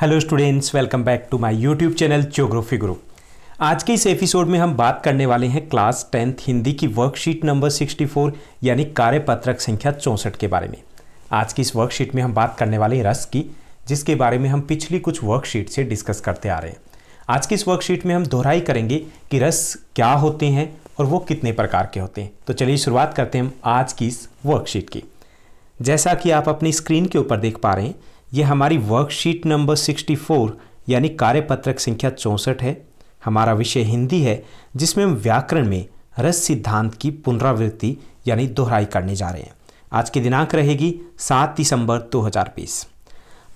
hello students welcome back to my YouTube channel geography group आज के इस episode में हम बात करने वाले हैं क्लास टेंथ हिंदी की वर्कशीट नंबर 64 यानी कार्यपत्रक संख्या चौंसठ के बारे में आज की इस वर्कशीट में हम बात करने वाले हैं रस की जिसके बारे में हम पिछली कुछ वर्कशीट से डिस्कस करते आ रहे हैं आज की इस वर्कशीट में हम दोहराई करेंगे कि रस क्या होते हैं और वो कितने प्रकार के होते हैं तो चलिए शुरुआत करते हैं हम आज की इस वर्कशीट की जैसा कि आप अपनी स्क्रीन के ऊपर देख पा रहे हैं ये हमारी वर्कशीट नंबर 64 यानी कार्यपत्रक संख्या चौंसठ है हमारा विषय हिंदी है जिसमें हम व्याकरण में रस सिद्धांत की पुनरावृत्ति यानी दोहराई करने जा रहे हैं आज की दिनांक रहेगी सात दिसंबर 2020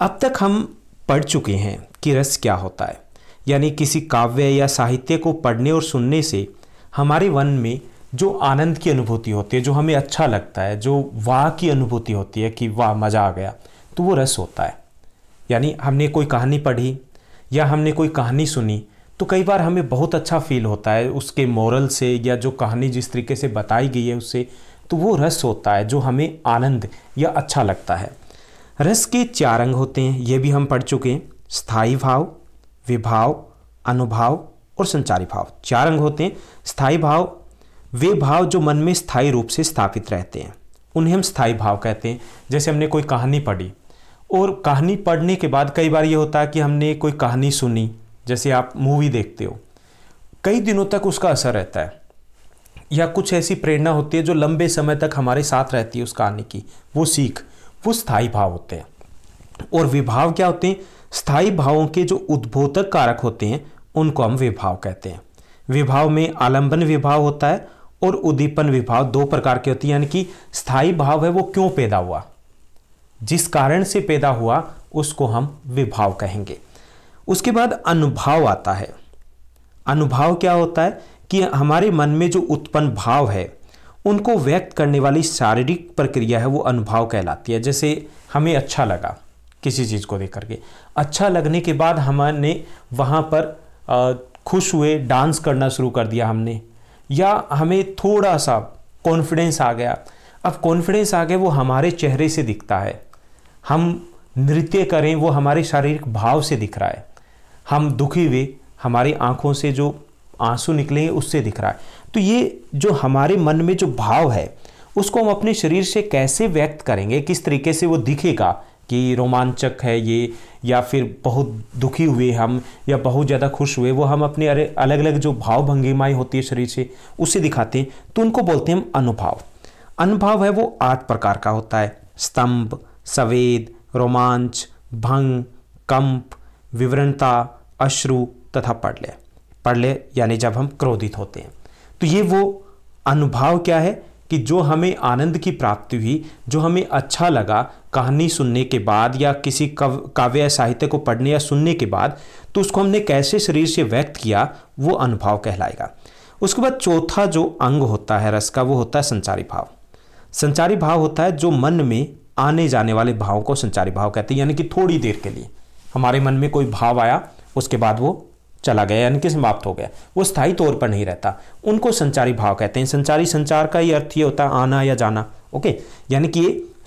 अब तक हम पढ़ चुके हैं कि रस क्या होता है यानी किसी काव्य या साहित्य को पढ़ने और सुनने से हमारे वन में जो आनंद की अनुभूति होती है जो हमें अच्छा लगता है जो वाह की अनुभूति होती है कि वाह मज़ा आ गया तो वो रस होता है यानी हमने कोई कहानी पढ़ी या हमने कोई कहानी सुनी तो कई बार हमें बहुत अच्छा फील होता है उसके मॉरल से या जो कहानी जिस तरीके से बताई गई है उससे तो वो रस होता है जो हमें आनंद या अच्छा लगता है रस के चार अंग होते हैं ये भी हम पढ़ चुके हैं स्थाई भाव विभाव अनुभाव और संचारी भाव चार अंग होते हैं स्थाई भाव वे भाव जो मन में स्थाई रूप से स्थापित रहते हैं उन्हें हम स्थाई भाव कहते हैं जैसे हमने कोई कहानी पढ़ी और कहानी पढ़ने के बाद कई बार ये होता है कि हमने कोई कहानी सुनी जैसे आप मूवी देखते हो कई दिनों तक उसका असर रहता है या कुछ ऐसी प्रेरणा होती है जो लंबे समय तक हमारे साथ रहती है उस कहानी की वो सीख वो स्थायी भाव होते हैं और विभाव क्या होते हैं स्थायी भावों के जो उद्बोधक कारक होते हैं उनको हम विभाव कहते हैं विभाव में आलंबन विभाव होता है और उद्दीपन विभाव दो प्रकार के होते हैं यानी कि स्थायी भाव है वो क्यों पैदा हुआ जिस कारण से पैदा हुआ उसको हम विभाव कहेंगे उसके बाद अनुभाव आता है अनुभाव क्या होता है कि हमारे मन में जो उत्पन्न भाव है उनको व्यक्त करने वाली शारीरिक प्रक्रिया है वो अनुभाव कहलाती है जैसे हमें अच्छा लगा किसी चीज़ को देख करके अच्छा लगने के बाद हमने वहाँ पर खुश हुए डांस करना शुरू कर दिया हमने या हमें थोड़ा सा कॉन्फिडेंस आ गया अब कॉन्फिडेंस आ गया वो हमारे चेहरे से दिखता है हम नृत्य करें वो हमारे शारीरिक भाव से दिख रहा है हम दुखी हुए हमारी आँखों से जो आंसू निकले उससे दिख रहा है तो ये जो हमारे मन में जो भाव है उसको हम अपने शरीर से कैसे व्यक्त करेंगे किस तरीके से वो दिखेगा कि रोमांचक है ये या फिर बहुत दुखी हुए हम या बहुत ज़्यादा खुश हुए वो हम अपने अरे अलग अलग जो भाव भंगिमाएँ होती है शरीर से उसे दिखाते हैं तो उनको बोलते हैं हम अनुभाव अनुभाव है वो आठ प्रकार का होता है स्तंभ सवेद रोमांच भंग कंप विवरणता अश्रु तथा पढ़ले पढ़ले यानी जब हम क्रोधित होते हैं तो ये वो अनुभव क्या है कि जो हमें आनंद की प्राप्ति हुई जो हमें अच्छा लगा कहानी सुनने के बाद या किसी कव काव्य साहित्य को पढ़ने या सुनने के बाद तो उसको हमने कैसे शरीर से व्यक्त किया वो अनुभव कहलाएगा उसके बाद चौथा जो अंग होता है रस का वो होता है संचारी भाव संचारी भाव होता है जो मन में आने जाने वाले भावों को संचारी भाव कहते हैं यानी कि थोड़ी देर के लिए हमारे मन में कोई भाव आया उसके बाद वो चला गया यानी कि समाप्त हो गया वो स्थायी तौर पर नहीं रहता उनको संचारी भाव कहते हैं संचारी संचार का ही अर्थ ये होता है आना या जाना ओके यानी कि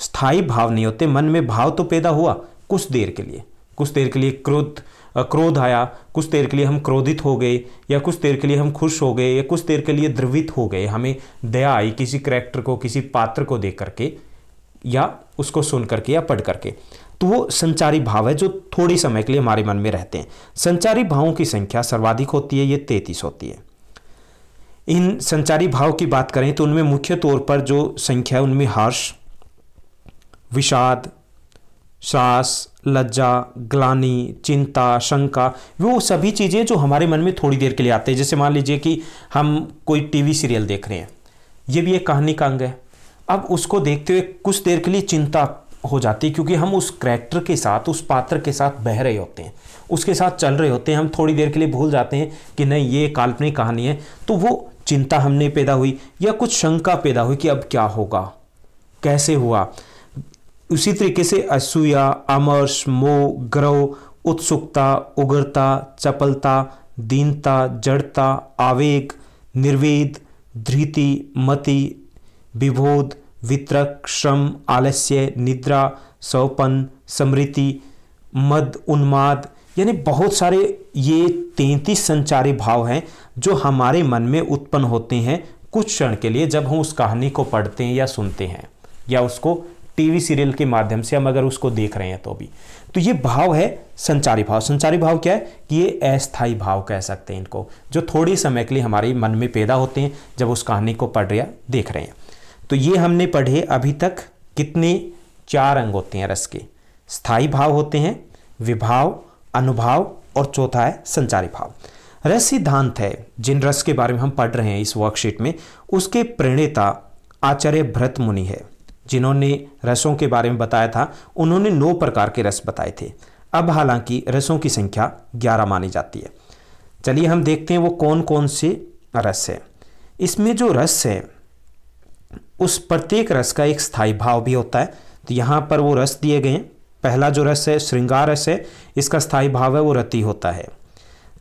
स्थायी भाव नहीं होते मन में भाव तो पैदा हुआ कुछ देर के लिए कुछ देर के लिए क्रोध क्रोध आया कुछ देर के लिए हम क्रोधित हो गए या कुछ देर के लिए हम खुश हो गए या कुछ देर के लिए द्रवित हो गए हमें दया आई किसी करेक्टर को किसी पात्र को देख करके या उसको सुन करके या पढ़ करके तो वो संचारी भाव है जो थोड़ी समय के लिए हमारे मन में रहते हैं संचारी भावों की संख्या सर्वाधिक होती है ये तैतीस होती है इन संचारी भाव की बात करें तो उनमें मुख्य तौर पर जो संख्या है उनमें हर्ष विषाद सास लज्जा ग्लानी चिंता शंका वो सभी चीज़ें जो हमारे मन में थोड़ी देर के लिए आते हैं जैसे मान लीजिए कि हम कोई टीवी सीरियल देख रहे हैं ये भी एक कहानी का अंग है अब उसको देखते हुए कुछ देर के लिए चिंता हो जाती है क्योंकि हम उस करैक्टर के साथ उस पात्र के साथ बह रहे होते हैं उसके साथ चल रहे होते हैं हम थोड़ी देर के लिए भूल जाते हैं कि नहीं ये काल्पनिक कहानी है तो वो चिंता हमने पैदा हुई या कुछ शंका पैदा हुई कि अब क्या होगा कैसे हुआ उसी तरीके से असूया अमर्श मोह ग्रह उत्सुकता उग्रता चपलता दीनता जड़ता आवेग निर्वेद धृति मति विबोध वितरक श्रम आलस्य निद्रा सौपन समृति मद उन्माद यानी बहुत सारे ये तैंतीस संचारी भाव हैं जो हमारे मन में उत्पन्न होते हैं कुछ क्षण के लिए जब हम उस कहानी को पढ़ते हैं या सुनते हैं या उसको टीवी सीरियल के माध्यम से हम अगर उसको देख रहे हैं तो भी तो ये भाव है संचारी भाव संचारी भाव क्या है कि ये अस्थायी भाव कह सकते हैं इनको जो थोड़ी समय के लिए हमारे मन में पैदा होते हैं जब उस कहानी को पढ़ रहे या देख रहे हैं तो ये हमने पढ़े अभी तक कितने चार अंग होते हैं रस के स्थाई भाव होते हैं विभाव अनुभाव और चौथा है संचारी भाव रस सिद्धांत है जिन रस के बारे में हम पढ़ रहे हैं इस वर्कशीट में उसके प्रणेता आचार्य भ्रत मुनि है जिन्होंने रसों के बारे में बताया था उन्होंने नौ प्रकार के रस बताए थे अब हालांकि रसों की संख्या ग्यारह मानी जाती है चलिए हम देखते हैं वो कौन कौन से रस है इसमें जो रस है उस प्रत्येक रस का एक स्थायी भाव भी होता है तो यहाँ पर वो रस दिए गए हैं पहला जो रस है श्रृंगार रस है इसका स्थायी भाव है वो रति होता है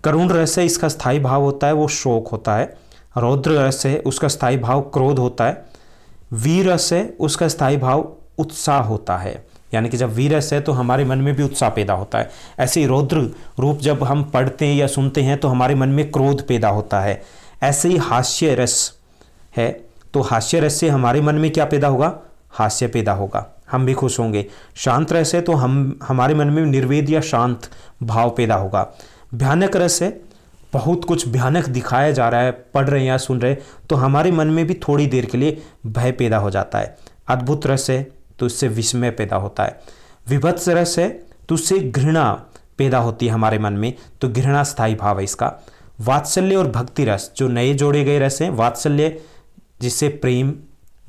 करुण रस है इसका स्थायी भाव होता है वो शोक होता है रौद्र रस है उसका स्थायी भाव क्रोध होता है वीर रस है उसका स्थायी भाव उत्साह होता है यानी कि जब वीरस है तो हमारे मन में भी उत्साह पैदा होता है ऐसे ही रौद्र रूप जब हम पढ़ते हैं या सुनते हैं तो हमारे मन में क्रोध पैदा होता है ऐसे ही हास्य रस है तो हास्य रस से हमारे मन में क्या पैदा होगा हास्य पैदा होगा हम भी खुश होंगे शांत रस है तो हम हमारे मन में निर्वेद या शांत भाव पैदा होगा भयानक रस है बहुत कुछ भयानक दिखाया जा रहा है पढ़ रहे हैं या सुन रहे तो हमारे मन में भी थोड़ी देर के लिए भय पैदा हो जाता है अद्भुत रस है तो इससे विस्मय पैदा होता है विभत्स रस है तो उससे घृणा पैदा होती है हमारे मन में तो घृणा स्थायी भाव है इसका वात्सल्य और भक्ति रस जो नए जोड़े गए रस हैं वात्सल्य जिससे प्रेम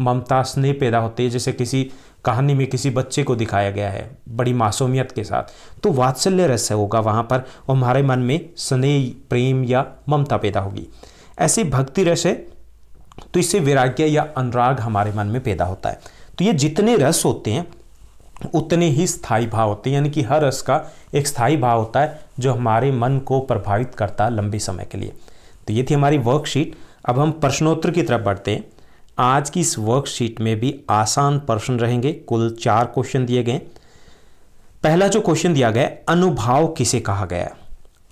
ममता स्नेह पैदा होते हैं जैसे किसी कहानी में किसी बच्चे को दिखाया गया है बड़ी मासूमियत के साथ तो वात्सल्य रस होगा वहाँ पर और हमारे मन में स्नेह प्रेम या ममता पैदा होगी ऐसे भक्ति रस है तो इससे वैराग्य या अनुराग हमारे मन में पैदा होता है तो ये जितने रस होते हैं उतने ही स्थायी भाव होते हैं यानी कि हर रस का एक स्थायी भाव होता है जो हमारे मन को प्रभावित करता है लंबे समय के लिए तो ये थी हमारी वर्कशीट अब हम प्रश्नोत्तर की तरफ बढ़ते हैं आज की इस वर्कशीट में भी आसान प्रश्न रहेंगे कुल चार क्वेश्चन दिए गए पहला जो क्वेश्चन दिया गया अनुभाव किसे कहा गया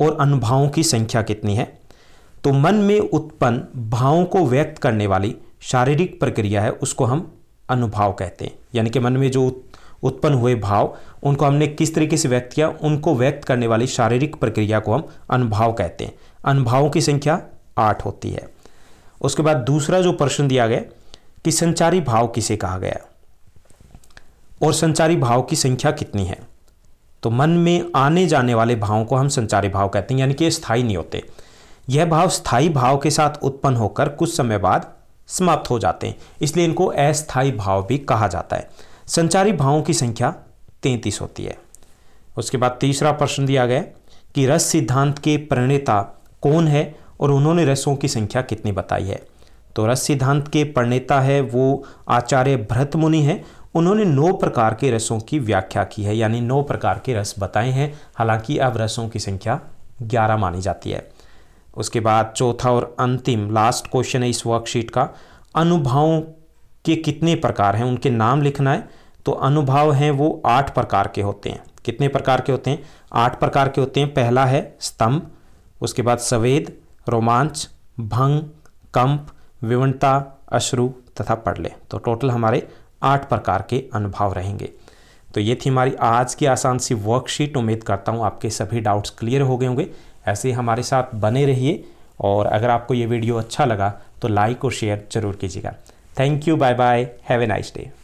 और अनुभावों की संख्या कितनी है तो मन में उत्पन्न भावों को व्यक्त करने वाली शारीरिक प्रक्रिया है उसको हम अनुभाव कहते हैं यानी कि मन में जो उत्पन्न हुए भाव उनको हमने किस तरीके से व्यक्त किया उनको व्यक्त करने वाली शारीरिक प्रक्रिया को हम अनुभाव कहते हैं अनुभावों की संख्या आठ होती है उसके बाद दूसरा जो प्रश्न दिया गया कि संचारी भाव किसे कहा गया और संचारी भाव की संख्या कितनी है तो मन में आने जाने वाले भावों को हम संचारी भाव कहते हैं यानी कि स्थायी नहीं होते यह भाव स्थायी भाव के साथ उत्पन्न होकर कुछ समय बाद समाप्त हो जाते हैं इसलिए इनको अस्थायी भाव भी कहा जाता है संचारी भावों की संख्या तैंतीस होती है उसके बाद तीसरा प्रश्न दिया गया कि रस सिद्धांत के प्रणेता कौन है और उन्होंने रसों की संख्या कितनी बताई है तो रस सिद्धांत के प्रणेता है वो आचार्य भरत मुनि हैं उन्होंने नौ प्रकार के रसों की व्याख्या की है यानी नौ प्रकार के रस बताए हैं हालांकि अब रसों की संख्या ग्यारह मानी जाती है उसके बाद चौथा और अंतिम लास्ट क्वेश्चन है इस वर्कशीट का अनुभावों के कितने प्रकार हैं उनके नाम लिखना है तो अनुभाव हैं वो आठ प्रकार के होते हैं कितने प्रकार के होते हैं आठ प्रकार के होते हैं पहला है स्तंभ उसके बाद सवेद रोमांच भंग कंप विवनता अश्रु तथा पड़ले तो टोटल हमारे आठ प्रकार के अनुभव रहेंगे तो ये थी हमारी आज की आसान सी वर्कशीट उम्मीद करता हूँ आपके सभी डाउट्स क्लियर हो गए होंगे ऐसे ही हमारे साथ बने रहिए और अगर आपको ये वीडियो अच्छा लगा तो लाइक और शेयर जरूर कीजिएगा thank you bye bye have a nice day